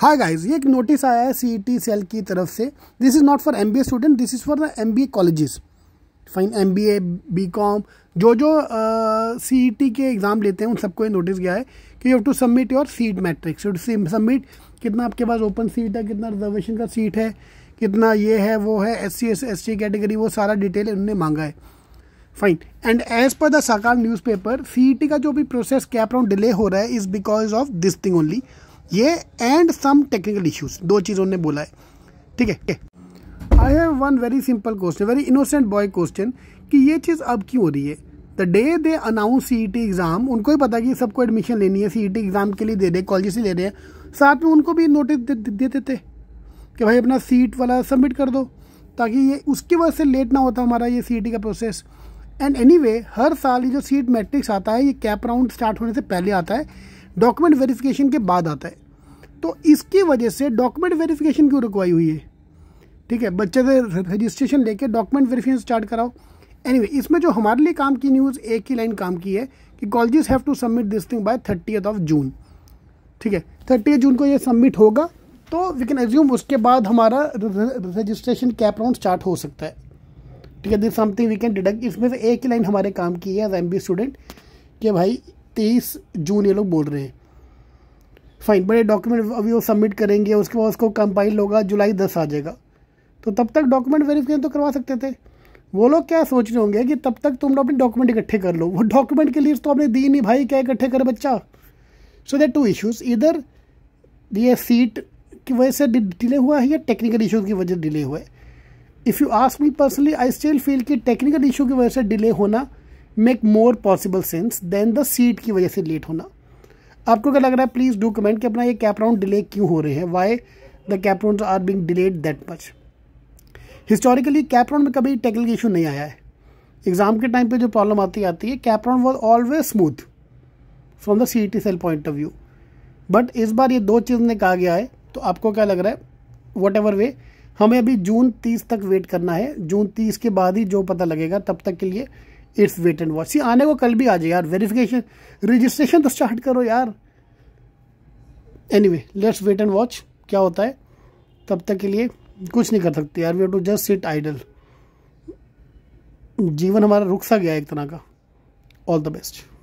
hi guys ये एक notice आया है सी टी सेल की तरफ से this is not for M B A student this is for the M B A colleges fine M B A B com जो जो सी ई टी के एग्ज़ाम लेते हैं उन सबको ये नोटिस गया है कि you have to submit your seat matrix you submit कितना आपके पास ओपन सीट है कितना रिजर्वेशन का सीट है कितना ये है वो है S C S S T category वो सारा डिटेल उन्होंने मांगा है फाइन एंड एज पर the Sakar newspaper C E T का जो भी प्रोसेस कैप राउंड डिले हो रहा है is because of this thing only ये एंड सम टेक्निकल इश्यूज दो चीज़ उन्होंने बोला है ठीक है I have one very simple question very innocent boy question कि ये चीज़ अब क्यों हो रही है the day they announce CET exam उनको ही पता कि सबको एडमिशन लेनी है सी एग्ज़ाम e के लिए दे रहे कॉलेज से ले रहे हैं साथ में उनको भी नोटिस दे देते थे कि भाई अपना सीट वाला सबमिट कर दो ताकि ये उसकी वजह से लेट ना होता हमारा ये सी e का प्रोसेस एंड एनी anyway, हर साल ये जो सीट मैट्रिक्स आता है ये कैप राउंड स्टार्ट होने से पहले आता है डॉक्यूमेंट वेरिफिकेशन के बाद आता है तो इसकी वजह से डॉक्यूमेंट वेरिफिकेशन क्यों रुकवाई हुई है ठीक है बच्चे से रजिस्ट्रेशन लेके डॉक्यूमेंट वेरिफिकेशन स्टार्ट कराओ एनीवे anyway, इसमें जो हमारे लिए काम की न्यूज़ एक ही लाइन काम की है कि colleges have to submit this thing by thirtieth of June ठीक है थर्टी जून को ये सबमिट होगा तो वी कैन एज्यूम उसके बाद हमारा रजिस्ट्रेशन कैप राउंड स्टार्ट हो सकता है ठीक है this something we can deduct इसमें से एक ही लाइन हमारे काम की है एज एम स्टूडेंट कि भाई तेईस जून ये लोग बोल रहे हैं फाइन बड़े डॉक्यूमेंट अभी वो सबमिट करेंगे उसके बाद उसको कंपाइल होगा जुलाई दस आ जाएगा तो तब तक डॉक्यूमेंट वेरीफिकेशन तो करवा सकते थे वो लोग क्या सोच रहे होंगे कि तब तक तुम लोग अपने डॉक्यूमेंट इकट्ठे कर लो वो डॉक्यूमेंट के लिए तो आपने दी नहीं भाई क्या इकट्ठे करे बच्चा सो दैट टू इश्यूज़ इधर ये सीट की वजह से डिले हुआ है या टेक्निकल इशूज़ की वजह से डिले हुआ है if you ask me personally I still feel कि टेक्निकल इशू की वजह से डिले होना make more possible sense than the seat की वजह से लेट होना आपको क्या लग रहा है प्लीज़ डू कमेंट कि अपना ये कैप राउंड डिले क्यों हो रहे हैं why the CAP round are being delayed that much historically CAP round में कभी टेक्निकल इशू नहीं आया है एग्जाम के टाइम पे जो प्रॉब्लम आती आती है CAP round was always smooth from the C T cell point of view but इस बार ये दो चीज़ ने कहा गया है तो आपको क्या लग रहा है वट एवर वे हमें अभी जून तीस तक वेट करना है जून तीस के बाद ही जो पता लगेगा तब तक के लिए इट्स वेट एंड वॉच ये आने को कल भी आ जाए यार वेरिफिकेशन रजिस्ट्रेशन तो स्टार्ट करो यार anyway let's wait and watch क्या होता है तब तक के लिए कुछ नहीं कर सकते यार we too just sit idle जीवन हमारा रुक सा गया एक तरह का ऑल द बेस्ट